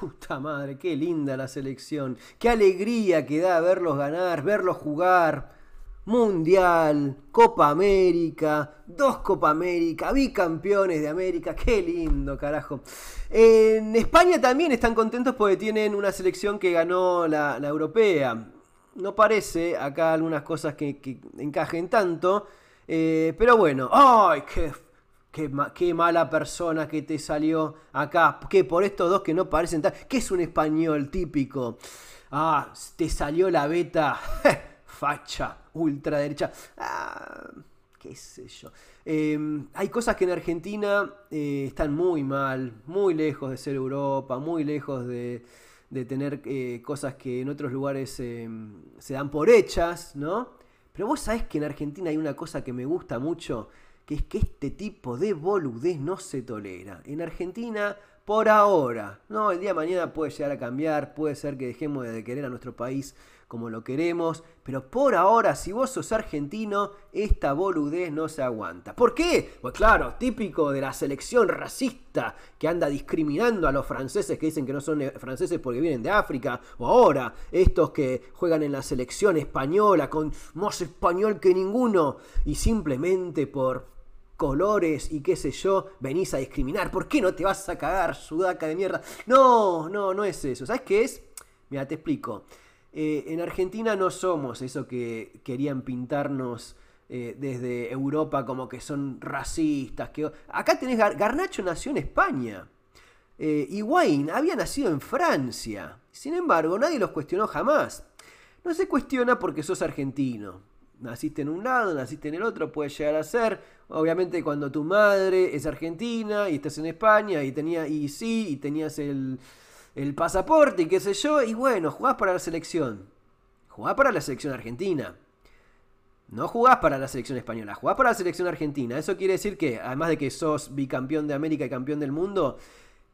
Puta madre, qué linda la selección. Qué alegría que da verlos ganar, verlos jugar. Mundial, Copa América, dos Copa América, bicampeones de América, qué lindo, carajo. En España también están contentos porque tienen una selección que ganó la, europea. No parece acá algunas cosas que, encajen tanto, eh, pero bueno, ¡ay, qué Qué, mala persona que te salió acá. Que por estos dos que no parecen tal. ¿Qué es un español típico? Ah, te salió la beta. Facha, ultraderecha. Ah, qué sé yo. Em, hay cosas que en Argentina eh, están muy mal. Muy lejos de ser Europa. Muy lejos de, tener eh, cosas que en otros lugares em, se dan por hechas, ¿no? Pero vos sabés que en Argentina hay una cosa que me gusta mucho que es que este tipo de boludez no se tolera. En Argentina, por ahora, no, el día de mañana puede llegar a cambiar, puede ser que dejemos de querer a nuestro país como lo queremos, pero por ahora, si vos sos argentino, esta boludez no se aguanta. ¿Por qué? Pues claro, típico de la selección racista que anda discriminando a los franceses que dicen que no son eh, franceses porque vienen de África, o ahora, estos que juegan en la selección española con más español que ninguno, y simplemente por colores y qué sé yo, venís a discriminar. ¿Por qué no te vas a cagar, sudaca de mierda? No, no, no es eso. ¿Sabes qué es? Mira, te explico. Eh, en Argentina no somos eso que querían pintarnos eh, desde Europa como que son racistas. Que... Acá tenés Garnacho nació en España. Eh, y Wayne había nacido en Francia. Sin embargo, nadie los cuestionó jamás. No se cuestiona porque sos argentino naciste en un lado, naciste en el otro, puede llegar a ser. Obviamente cuando tu madre es argentina y estás en España y tenía y y tenías el, el pasaporte y qué sé yo, y bueno, jugás para la selección. Jugás para la selección argentina. No jugás para la selección española, jugás para la selección argentina. Eso quiere decir que, además de que sos bicampeón de América y campeón del mundo,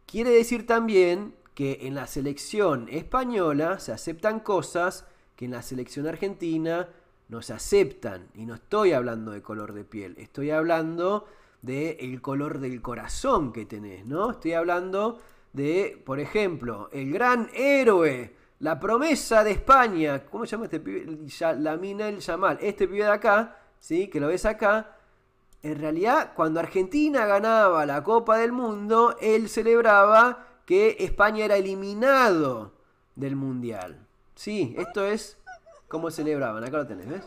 quiere decir también que en la selección española se aceptan cosas que en la selección argentina nos aceptan. Y no estoy hablando de color de piel, estoy hablando de el color del corazón que tenés, ¿no? Estoy hablando de, por ejemplo, el gran héroe, la promesa de España, ¿cómo se llama este pibe? La mina el Yamal, este pibe de acá, ¿sí? Que lo ves acá. En realidad, cuando Argentina ganaba la Copa del Mundo, él celebraba que España era eliminado del Mundial. Sí, esto es cómo celebraban. Acá lo tenés, ¿ves?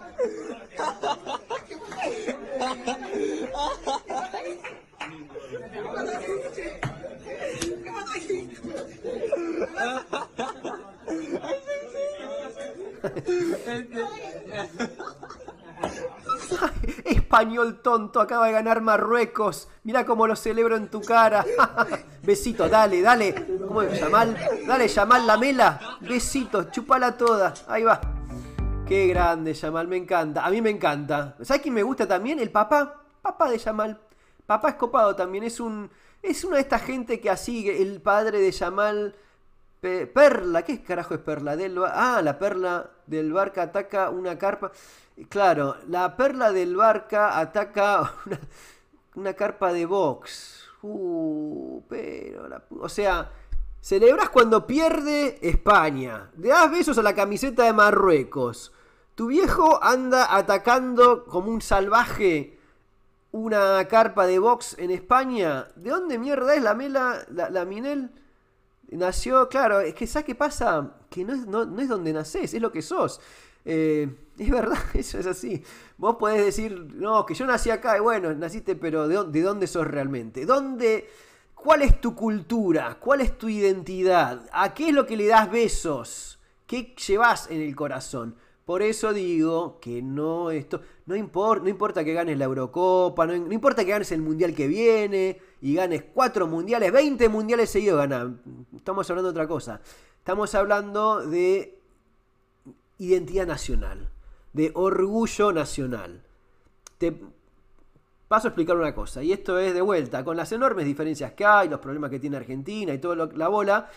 Español tonto, acaba de ganar Marruecos. Mira cómo lo celebro en tu cara. Besito, dale, dale. ¿Cómo es? Yamal. Dale, la mela. Besito, chupala toda. Ahí va. Qué grande, Yamal, me encanta. A mí me encanta. ¿Sabes quién me gusta también? El papá. Papá de Yamal. Papá escopado también. Es un. Es una de estas gente que así, el padre de Yamal. perla, ¿qué carajo es perla? Del, ah, la perla del barca ataca una carpa. Claro, la perla del barca ataca una, carpa de box. Uh, pero la, o sea, celebras cuando pierde España. Le das besos a la camiseta de Marruecos. Tu viejo anda atacando como un salvaje una carpa de box en España. ¿De dónde mierda es la Mela, la, Minel? Nació, claro, es que ¿sabes qué pasa? Que no es, no, es donde nacés, es lo que sos. Eh, es verdad, eso es así. Vos podés decir, no, que yo nací acá, y bueno, naciste, pero ¿de, dónde, dónde sos realmente? ¿Dónde, ¿Cuál es tu cultura? ¿Cuál es tu identidad? ¿A qué es lo que le das besos? ¿Qué llevas en el corazón? Por eso digo que no esto. No, importa que ganes la Eurocopa, no, importa que ganes el mundial que viene y ganes cuatro mundiales, 20 mundiales seguidos ganar. Estamos hablando de otra cosa. Estamos hablando de identidad nacional, de orgullo nacional. Te paso a explicar una cosa, y esto es de vuelta, con las enormes diferencias que hay, los problemas que tiene Argentina y toda la bola,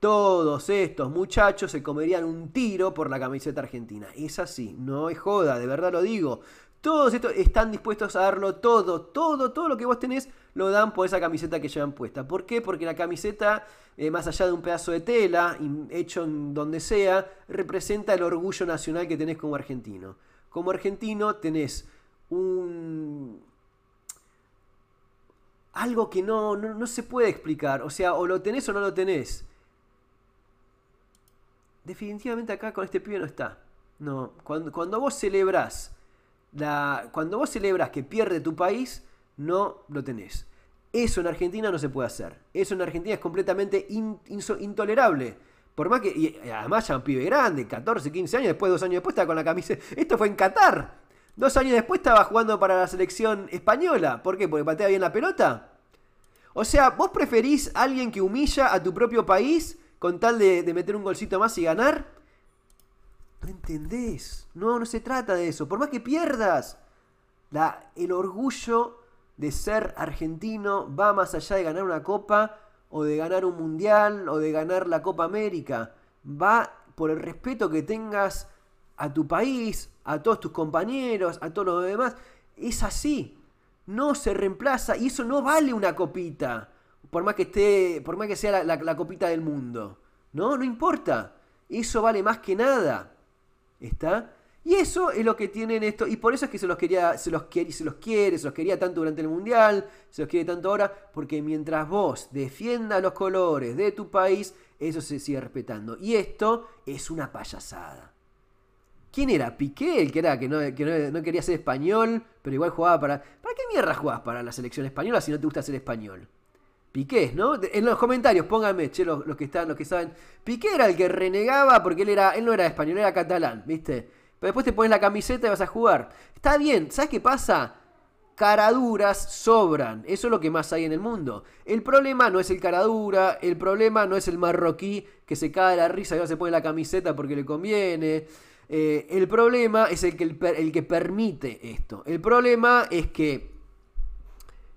todos estos muchachos se comerían un tiro por la camiseta argentina. Es así, no es joda, de verdad lo digo. Todos estos están dispuestos a darlo todo, todo, todo lo que vos tenés lo dan por esa camiseta que llevan puesta. ¿Por qué? Porque la camiseta, eh, más allá de un pedazo de tela, hecho en donde sea, representa el orgullo nacional que tenés como argentino. Como argentino tenés un, algo que no, no, se puede explicar. O sea, o lo tenés o no lo tenés definitivamente acá con este pibe no está. No, cuando, vos celebrás la, cuando vos celebras que pierde tu país, no lo tenés. Eso en Argentina no se puede hacer. Eso en Argentina es completamente intolerable. Por más que. Y además ya un pibe grande, 14, 15 años, después, dos años después, estaba con la camisa... Esto fue en Qatar. Dos años después estaba jugando para la selección española. ¿Por qué? ¿Porque patea bien la pelota? O sea, vos preferís a alguien que humilla a tu propio país con tal de, meter un golcito más y ganar. ¿No entendés? No, no se trata de eso. Por más que pierdas, el orgullo de ser argentino va más allá de ganar una copa o de ganar un mundial o de ganar la Copa América. Va por el respeto que tengas a tu país, a todos tus compañeros, a todos los demás. Es así. No se reemplaza y eso no vale una copita por más que esté, por más que sea la, copita del mundo. No, no importa. Eso vale más que nada. ¿Está? Y eso es lo que tienen esto. Y por eso es que se los quería, se los quiere, se los quiere, se los quería tanto durante el Mundial, se los quiere tanto ahora, porque mientras vos defiendas los colores de tu país, eso se sigue respetando. Y esto es una payasada. ¿Quién era? Piqué, el que era, que no, no quería ser español, pero igual jugaba para. ¿Para qué mierda jugás para la selección española si no te gusta ser español? Piqué, ¿no? En los comentarios, pónganme, che, los, que están, los que saben. Piqué era el que renegaba porque él era, él no era español, era catalán, ¿viste? Pero después te pones la camiseta y vas a jugar. Está bien, ¿sabes qué pasa? Caraduras sobran, eso es lo que más hay en el mundo. El problema no es el caradura, el problema no es el marroquí que se cae la risa y se pone la camiseta porque le conviene. Eh, el problema es el que, el que permite esto. El problema es que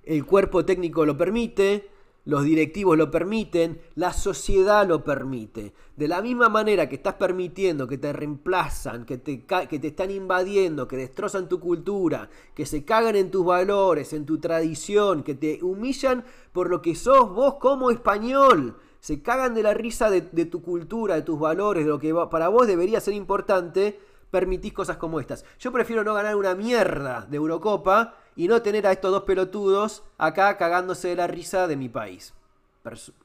el cuerpo técnico lo permite, los directivos lo permiten, la sociedad lo permite. De la misma manera que estás permitiendo que te reemplazan, que te, que te están invadiendo, que destrozan tu cultura, que se cagan en tus valores, en tu tradición, que te humillan por lo que sos vos como español. Se cagan de la risa de, de tu cultura, de tus valores, de lo que para vos debería ser importante. Permitís cosas como estas. Yo prefiero no ganar una mierda de Eurocopa y no tener a estos dos pelotudos acá cagándose de la risa de mi país.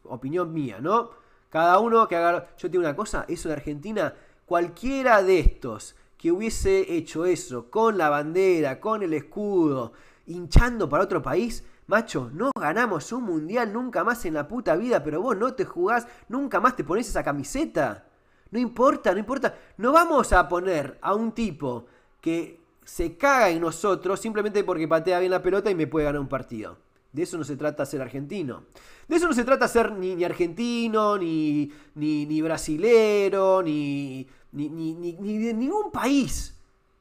opinión mía, ¿no? Cada uno que haga... Yo tengo una cosa, eso de Argentina, cualquiera de estos que hubiese hecho eso con la bandera, con el escudo, hinchando para otro país, macho, no ganamos un mundial nunca más en la puta vida, pero vos no te jugás, nunca más te pones esa camiseta. No importa, no importa. No vamos a poner a un tipo que se caga en nosotros simplemente porque patea bien la pelota y me puede ganar un partido. De eso no se trata ser argentino. De eso no se trata ser ni, argentino, ni, ni, brasilero, ni, ni, ni de ningún país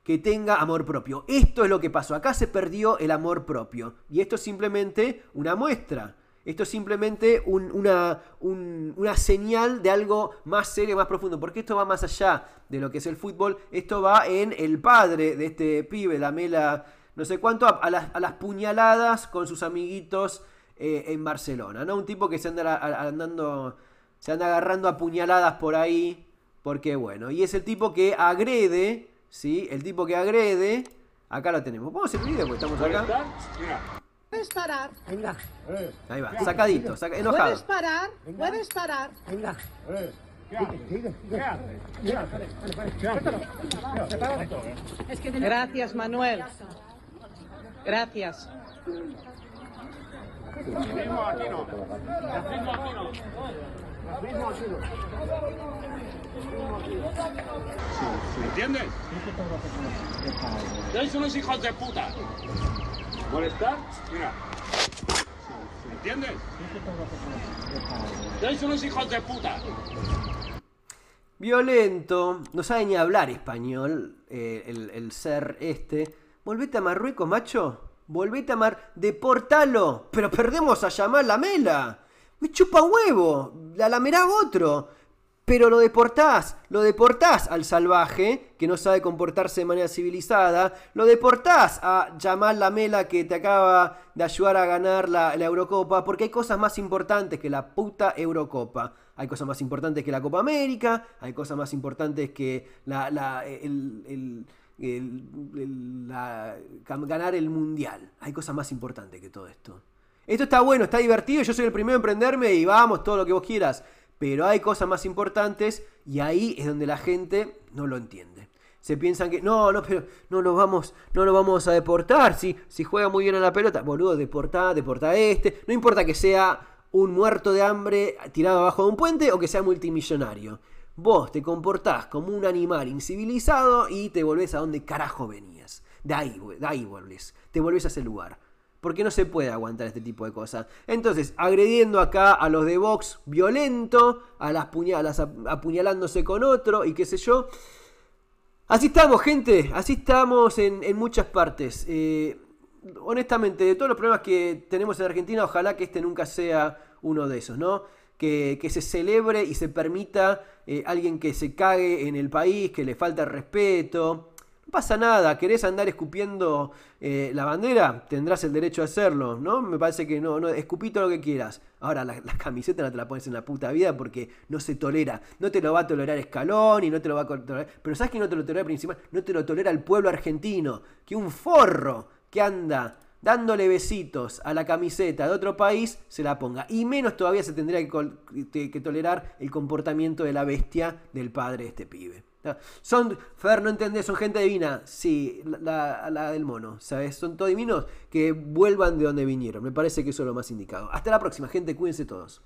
que tenga amor propio. Esto es lo que pasó. Acá se perdió el amor propio. Y esto es simplemente una muestra. Esto es simplemente una, una, señal de algo más serio, más profundo, porque esto va más allá de lo que es el fútbol, esto va en el padre de este pibe, la mela, no sé cuánto, a, las, puñaladas con sus amiguitos eh, en Barcelona, ¿no? Un tipo que se anda andando, se anda agarrando a puñaladas por ahí, porque bueno, y es el tipo que agrede, ¿sí? El tipo que agrede, acá lo tenemos. Vamos hacer el video porque estamos acá puedes parar. Venga. Ahí va, sacadito, enojado. Puedes parar, puedes parar. Venga. Gracias, Manuel. Gracias. ¿Entiendes? Sois unos hijos de puta molestar, mira. ¿Me entiendes? Sois unos hijos de puta. Violento, no sabe ni hablar español eh, el, ser este. Volvete a Marruecos, macho. Volvete a Mar... Deportalo. Pero perdemos a llamar la mela. Me chupa huevo. La lamerá otro. Pero lo deportás, lo deportás al salvaje, que no sabe comportarse de manera civilizada, lo deportás a llamar la Mela que te acaba de ayudar a ganar la, Eurocopa, porque hay cosas más importantes que la puta Eurocopa. Hay cosas más importantes que la Copa América, hay cosas más importantes que la, ganar el Mundial. Hay cosas más importantes que todo esto. Esto está bueno, está divertido, yo soy el primero en prenderme y vamos, todo lo que vos quieras. Pero hay cosas más importantes y ahí es donde la gente no lo entiende. Se piensan que no, no, pero no lo vamos, no lo vamos a deportar. Si, si juega muy bien a la pelota, boludo, deportá, deportá a este. No importa que sea un muerto de hambre tirado abajo de un puente o que sea multimillonario. Vos te comportás como un animal incivilizado y te volvés a donde carajo venías. De ahí, de ahí volvés. Te volvés a ese lugar porque no se puede aguantar este tipo de cosas. Entonces, agrediendo acá a los de Vox violento, a las puñalas, apuñalándose con otro y qué sé yo. Así estamos, gente, así estamos en, en muchas partes. Eh, honestamente, de todos los problemas que tenemos en Argentina, ojalá que este nunca sea uno de esos, ¿no? Que, se celebre y se permita eh, alguien que se cague en el país, que le falta respeto, no pasa nada, querés andar escupiendo eh, la bandera, tendrás el derecho a hacerlo, ¿no? Me parece que no, no escupito lo que quieras. Ahora, la, camiseta no te la pones en la puta vida porque no se tolera. No te lo va a tolerar Escalón y no te lo va a tolerar. Pero ¿sabes que no te lo tolera principal? No te lo tolera el pueblo argentino. Que un forro que anda dándole besitos a la camiseta de otro país se la ponga. Y menos todavía se tendría que, que tolerar el comportamiento de la bestia del padre de este pibe. Son, Fer, no entendés, son gente divina. Sí, la, del mono, ¿sabes? Son todos divinos que vuelvan de donde vinieron. Me parece que eso es lo más indicado. Hasta la próxima, gente. Cuídense todos.